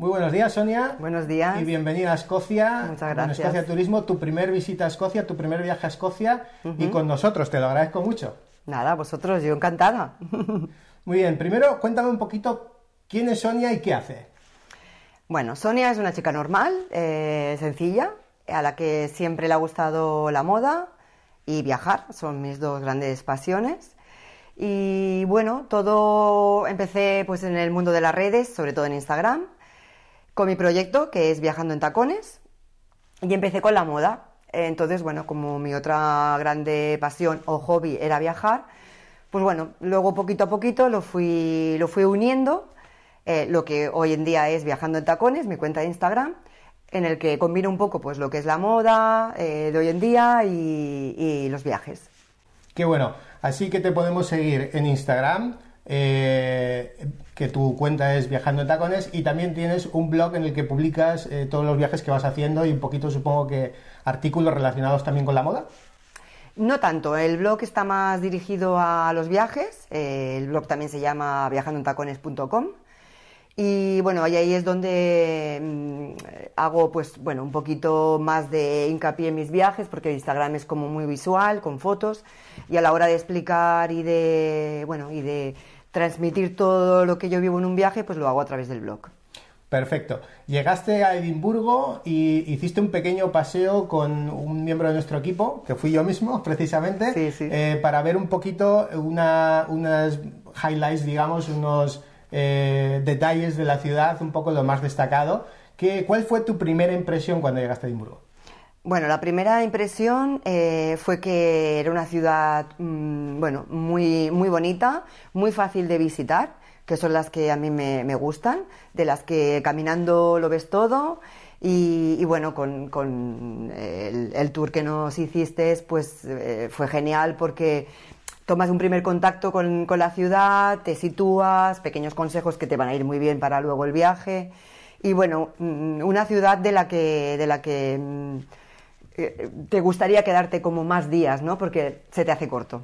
Muy buenos días, Sonia. Buenos días. Y bienvenida a Escocia. Muchas gracias. En Escocia Turismo, tu primer visita a Escocia, tu primer viaje a Escocia y con nosotros, te lo agradezco mucho. Nada, vosotros, yo encantada. Muy bien, primero cuéntame un poquito quién es Sonia y qué hace. Bueno, Sonia es una chica normal, eh, sencilla, a la que siempre le ha gustado la moda y viajar, son mis dos grandes pasiones. Y bueno, todo empecé pues en el mundo de las redes, sobre todo en Instagram mi proyecto, que es Viajando en Tacones, y empecé con la moda. Entonces, bueno, como mi otra grande pasión o hobby era viajar, pues bueno, luego poquito a poquito lo fui, lo fui uniendo, eh, lo que hoy en día es Viajando en Tacones, mi cuenta de Instagram, en el que combino un poco pues lo que es la moda eh, de hoy en día y, los viajes. Qué bueno, así que te podemos seguir en Instagram. Eh, que tu cuenta es Viajando en Tacones y también tienes un blog en el que publicas eh, todos los viajes que vas haciendo y un poquito supongo que artículos relacionados también con la moda. No tanto, el blog está más dirigido a los viajes, eh, el blog también se llama viajandoentacones.com y bueno, ahí, es donde mm, hago pues bueno, un poquito más de hincapié en mis viajes porque Instagram es como muy visual, con fotos y a la hora de explicar y de bueno, y de transmitir todo lo que yo vivo en un viaje, pues lo hago a través del blog. Perfecto. Llegaste a Edimburgo y hiciste un pequeño paseo con un miembro de nuestro equipo, que fui yo mismo precisamente, eh, para ver un poquito unas highlights, digamos, unos eh, detalles de la ciudad, un poco lo más destacado. ¿Qué, ¿Cuál fue tu primera impresión cuando llegaste a Edimburgo? Bueno, la primera impresión eh, fue que era una ciudad, mm, bueno, muy, muy bonita, muy fácil de visitar, que son las que a mí me, gustan, de las que caminando lo ves todo. Y, bueno, con, eh, el, tour que nos hiciste, pues eh, fue genial porque tomas un primer contacto con, con la ciudad, te sitúas, pequeños consejos que te van a ir muy bien para luego el viaje. Y bueno, mm, una ciudad de la que, de la que mm, eh, te gustaría quedarte como más días, ¿no? Porque se te hace corto.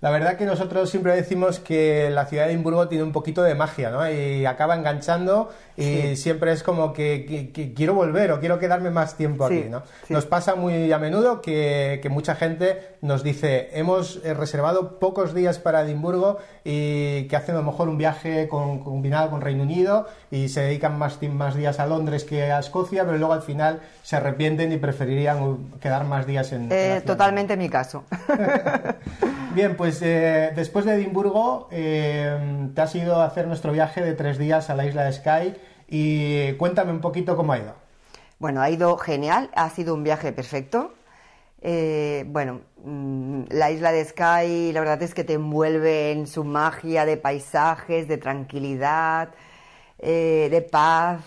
La verdad que nosotros siempre decimos que la ciudad de Edimburgo tiene un poquito de magia, ¿no? Y acaba enganchando y siempre es como que, quiero volver o quiero quedarme más tiempo aquí, ¿no? Nos pasa muy a menudo que, que, mucha gente nos dice, hemos eh, reservado pocos días para Edimburgo y que hacen a lo mejor un viaje con, combinado con Reino Unido y se dedican más, más días a Londres que a Escocia, pero luego al final se arrepienten y preferirían quedar más días en... Eh, totalmente mi caso. Bien, pues eh, después de Edimburgo te has ido a hacer nuestro viaje de tres días a la isla de Skye y cuéntame un poquito cómo ha ido. Bueno, ha ido genial, ha sido un viaje perfecto. Eh, bueno, mm, la isla de Sky, la verdad es que te envuelve en su magia de paisajes, de tranquilidad, eh, de paz,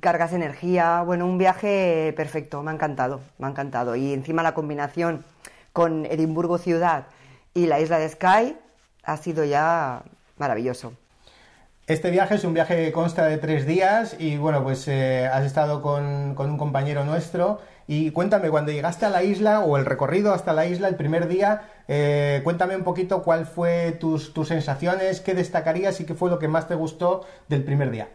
cargas energía. Bueno, un viaje perfecto, me ha encantado, me ha encantado. Y encima la combinación con Edimburgo ciudad y la isla de Sky ha sido ya maravilloso. Este viaje es un viaje que consta de tres días y bueno, pues eh, has estado con, un compañero nuestro y cuéntame, cuando llegaste a la isla o el recorrido hasta la isla el primer día, eh, cuéntame un poquito cuál fue tus, tus sensaciones, qué destacarías y qué fue lo que más te gustó del primer día.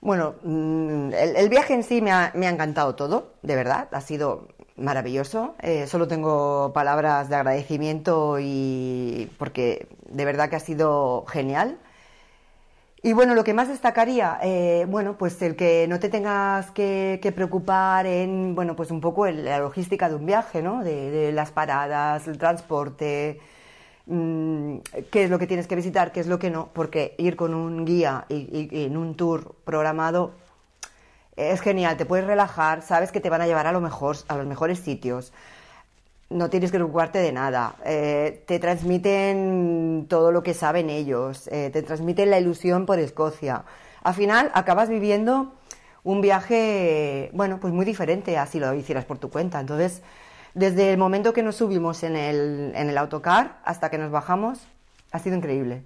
Bueno, mm, el, viaje en sí me ha, encantado todo, de verdad, ha sido maravilloso. Eh, solo tengo palabras de agradecimiento y porque de verdad que ha sido genial. Y bueno, lo que más destacaría, eh, bueno, pues el que no te tengas que, preocupar en, bueno, pues un poco la logística de un viaje, ¿no? De, las paradas, el transporte, mm, qué es lo que tienes que visitar, qué es lo que no, porque ir con un guía y, en un tour programado es genial, te puedes relajar, sabes que te van a llevar a, lo mejor, a los mejores sitios no tienes que preocuparte de nada. Eh, te transmiten todo lo que saben ellos, eh, te transmiten la ilusión por Escocia. Al final acabas viviendo un viaje, bueno, pues muy diferente a si lo hicieras por tu cuenta. Entonces, desde el momento que nos subimos en el autocar hasta que nos bajamos, ha sido increíble.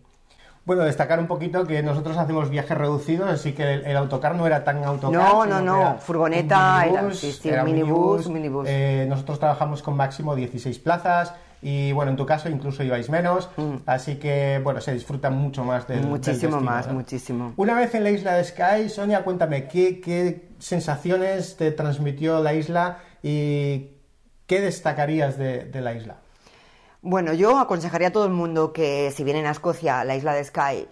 Bueno, destacar un poquito que nosotros hacemos viajes reducidos, así que el, autocar no era tan autocar. No, no, no, furgoneta, minibus, eh, nosotros trabajamos con máximo 16 plazas y bueno, en tu caso incluso ibais menos, mm. así que bueno, se disfruta mucho más del Muchísimo más, muchísimo. Una vez en la isla de Sky, Sonia, cuéntame, ¿qué, sensaciones te transmitió la isla y qué destacarías de la isla? Bueno, yo aconsejaría a todo el mundo que si vienen a Escocia, la isla de Skye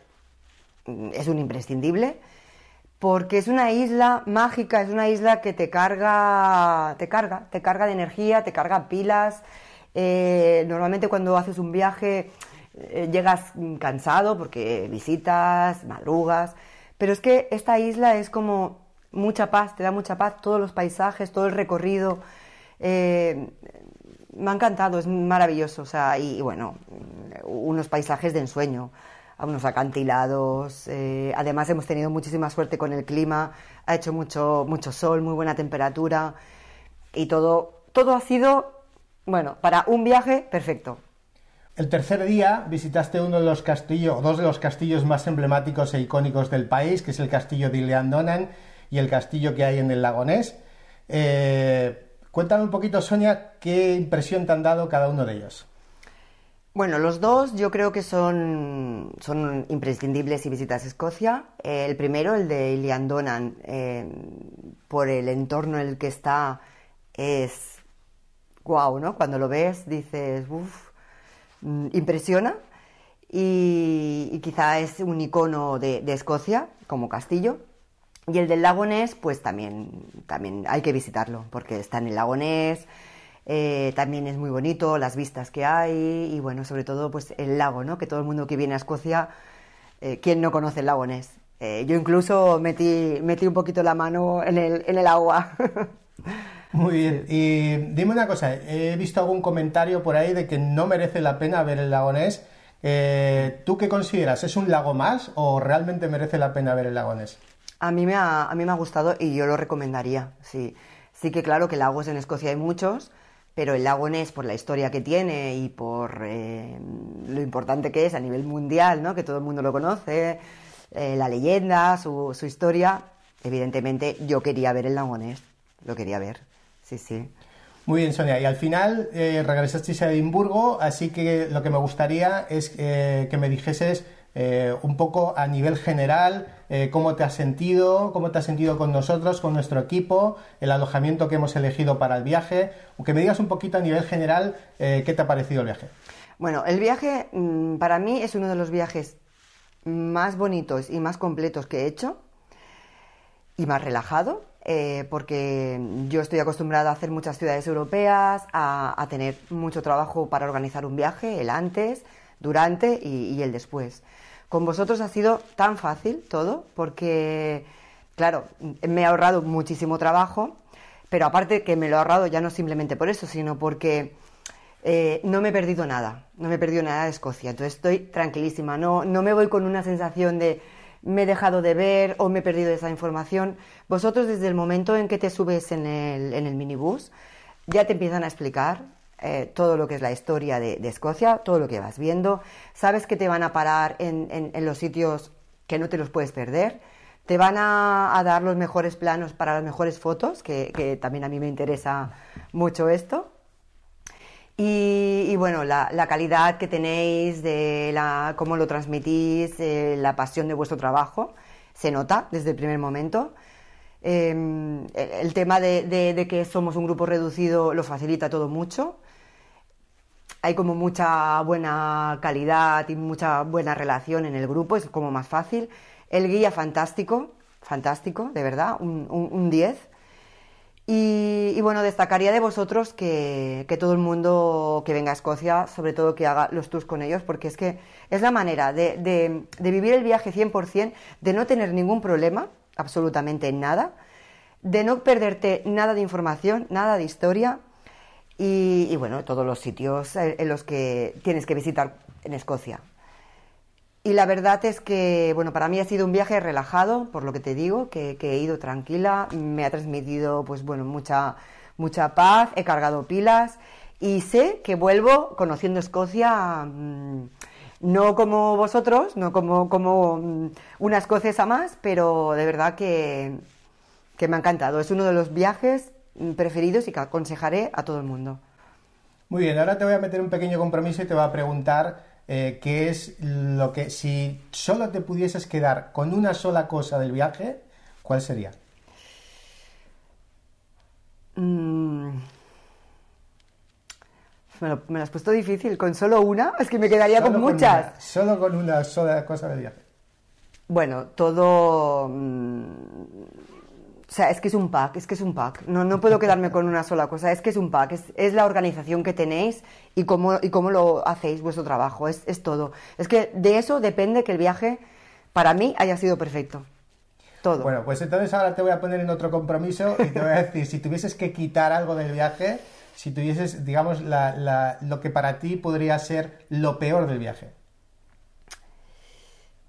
mm, es un imprescindible, porque es una isla mágica, es una isla que te carga, te carga, te carga de energía, te carga pilas. Eh, normalmente cuando haces un viaje eh, llegas cansado porque visitas, madrugas, pero es que esta isla es como mucha paz, te da mucha paz, todos los paisajes, todo el recorrido. Eh, me ha encantado, es maravilloso. O sea, y, bueno, mm, unos paisajes de ensueño, unos acantilados. Eh, además, hemos tenido muchísima suerte con el clima, ha hecho mucho, mucho sol, muy buena temperatura y todo, todo ha sido, bueno, para un viaje perfecto. El tercer día visitaste uno de los castillos, dos de los castillos más emblemáticos e icónicos del país, que es el castillo de Ileandonan y el castillo que hay en el Lagonés. Cuéntame un poquito, Sonia, qué impresión te han dado cada uno de ellos. Bueno, los dos yo creo que son, son imprescindibles si visitas Escocia. Eh, el primero, el de Ilian Donan, eh, por el entorno en el que está, es guau, ¿no? Cuando lo ves dices, uff, mm, impresiona. Y, quizá es un icono de Escocia como castillo. Y el del lago Ness, pues también, también hay que visitarlo, porque está en el lago Ness, eh, también es muy bonito, las vistas que hay, y bueno, sobre todo pues el lago, ¿no? Que todo el mundo que viene a Escocia, eh, ¿quién no conoce el lago Ness? Eh, yo incluso metí, metí un poquito la mano en el, en el agua. Muy bien, y dime una cosa, he visto algún comentario por ahí de que no merece la pena ver el lago Ness. ¿Tú qué consideras? ¿Es un lago más o realmente merece la pena ver el lago Ness? A mí me ha, a mí me ha gustado y yo lo recomendaría, sí. Sí que claro que lagos en Escocia hay muchos, pero el lago Ness por la historia que tiene y por eh, lo importante que es a nivel mundial, ¿no? que todo el mundo lo conoce, eh, la leyenda, su, su, historia, evidentemente yo quería ver el lago Ness, lo quería ver, sí, sí. Muy bien, Sonia, y al final eh, regresasteis a Edimburgo, así que lo que me gustaría es eh, que me dijeses eh, un poco a nivel general, eh, cómo te has sentido, cómo te has sentido con nosotros, con nuestro equipo, el alojamiento que hemos elegido para el viaje, que me digas un poquito a nivel general eh, qué te ha parecido el viaje. Bueno, el viaje mm, para mí es uno de los viajes más bonitos y más completos que he hecho y más relajado, porque yo estoy acostumbrada a hacer muchas ciudades europeas, a, tener mucho trabajo para organizar un viaje, el antes, durante y el después. Con vosotros ha sido tan fácil todo, porque, claro, me ha ahorrado muchísimo trabajo, pero aparte que me lo he ahorrado ya no simplemente por eso, sino porque eh, no me he perdido nada, no me he perdido nada de Escocia, entonces estoy tranquilísima, no, no me voy con una sensación de me he dejado de ver o me he perdido esa información. Vosotros desde el momento en que te subes en el, en el minibús, ya te empiezan a explicar eh, todo lo que es la historia de, Escocia, todo lo que vas viendo, sabes que te van a parar en, los sitios que no te los puedes perder, te van a, dar los mejores planos para las mejores fotos, que, también a mí me interesa mucho esto. Y, bueno, la, calidad que tenéis, de la, cómo lo transmitís, eh, la pasión de vuestro trabajo, se nota desde el primer momento. Em, el, tema de, que somos un grupo reducido lo facilita todo mucho hay como mucha buena calidad y mucha buena relación en el grupo, es como más fácil. El guía fantástico, fantástico, de verdad, un 10. Y, bueno, destacaría de vosotros que, todo el mundo que venga a Escocia, sobre todo que haga los tours con ellos, porque es que es la manera de, de vivir el viaje 100%, de no tener ningún problema, absolutamente nada, de no perderte nada de información, nada de historia, y, bueno, todos los sitios eh, en los que tienes que visitar en Escocia. Y la verdad es que, bueno, para mí ha sido un viaje relajado, por lo que te digo, que, he ido tranquila, me ha transmitido, pues bueno, mucha, mucha paz, he cargado pilas y sé que vuelvo conociendo Escocia mm, no como vosotros, no como, como mm, una escocesa más, pero de verdad que, que me ha encantado. Es uno de los viajes preferidos y que aconsejaré a todo el mundo. Muy bien, ahora te voy a meter un pequeño compromiso y te voy a preguntar eh, qué es lo que, si solo te pudieses quedar con una sola cosa del viaje, ¿cuál sería? Mm. Me lo, has puesto difícil. ¿Con solo una? Es que me quedaría con muchas. solo con una sola cosa del viaje. Bueno, todo. Mm, o sea, es que es un pack, es que es un pack. No, no puedo quedarme con una sola cosa, es que es un pack, es, la organización que tenéis y cómo, y cómo lo hacéis vuestro trabajo, es, es todo. Es que de eso depende que el viaje para mí haya sido perfecto. Todo. Bueno, pues entonces ahora te voy a poner en otro compromiso y te voy a decir, si tuvieses que quitar algo del viaje, si tuvieses, digamos, la, la, lo que para ti podría ser lo peor del viaje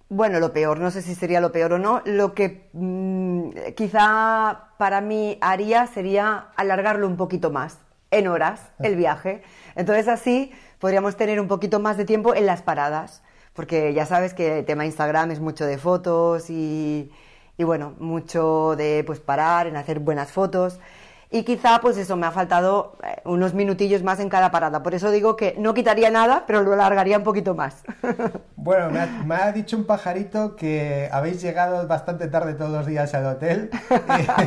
bueno, lo peor, no sé si sería lo peor o no, lo que mm, quizá para mí haría sería alargarlo un poquito más, en horas, ah. el viaje. Entonces así podríamos tener un poquito más de tiempo en las paradas, porque ya sabes que el tema Instagram es mucho de fotos y, y bueno, mucho de pues parar, en hacer buenas fotos y quizá pues eso me ha faltado eh, unos minutillos más en cada parada. Por eso digo que no quitaría nada, pero lo alargaría un poquito más. Bueno, me ha, dicho un pajarito que habéis llegado bastante tarde todos los días al hotel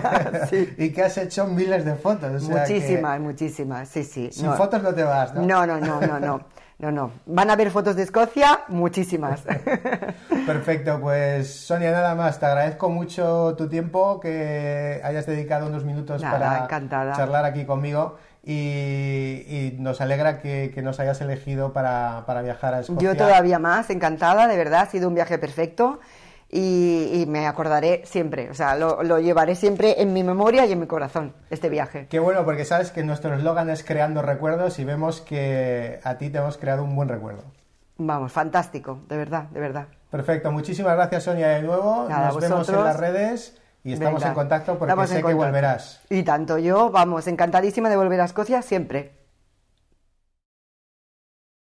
y, que has hecho miles de fotos. muchísimas, muchísimas, sí, sí. Sin fotos no te vas, ¿no? No, no, no, no, no. No, no. Van a ver fotos de Escocia, muchísimas. Perfecto, pues Sonia, nada más. Te agradezco mucho tu tiempo, que hayas dedicado unos minutos para charlar aquí conmigo. Y, nos alegra que, nos hayas elegido para viajar a Escocia. Yo todavía más, encantada, de verdad, ha sido un viaje perfecto y, me acordaré siempre, o sea, lo, llevaré siempre en mi memoria y en mi corazón, este viaje. Qué bueno, porque sabes que nuestro eslogan es creando recuerdos y vemos que a ti te hemos creado un buen recuerdo. Vamos, fantástico, de verdad, de verdad. Perfecto, muchísimas gracias Sonia de nuevo, nos vemos en las redes. Y estamos en contacto porque sé que volverás. Y tanto yo, vamos, encantadísima de volver a Escocia siempre.